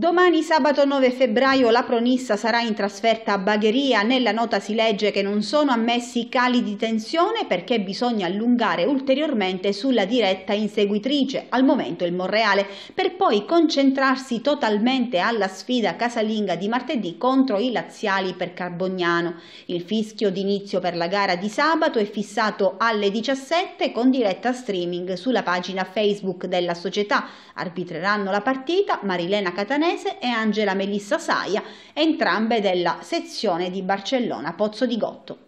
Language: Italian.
Domani sabato 9 febbraio la Pronissa sarà in trasferta a Bagheria. Nella nota si legge che non sono ammessi cali di tensione perché bisogna allungare ulteriormente sulla diretta inseguitrice, al momento il Monreale, per poi concentrarsi totalmente alla sfida casalinga di martedì contro i laziali per Carbognano. Il fischio d'inizio per la gara di sabato è fissato alle 17 con diretta streaming sulla pagina Facebook della società. Arbitreranno la partita Marilena Catanelli Milanese e Angela Melissa Saia, entrambe della sezione di Barcellona Pozzo di Gotto.